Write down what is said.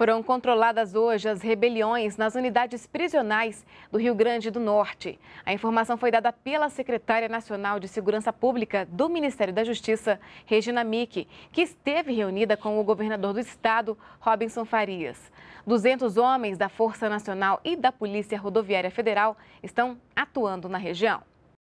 Foram controladas hoje as rebeliões nas unidades prisionais do Rio Grande do Norte. A informação foi dada pela secretária nacional de Segurança Pública do Ministério da Justiça, Regina Mick, que esteve reunida com o governador do estado, Robinson Farias. 200 homens da Força Nacional e da Polícia Rodoviária Federal estão atuando na região.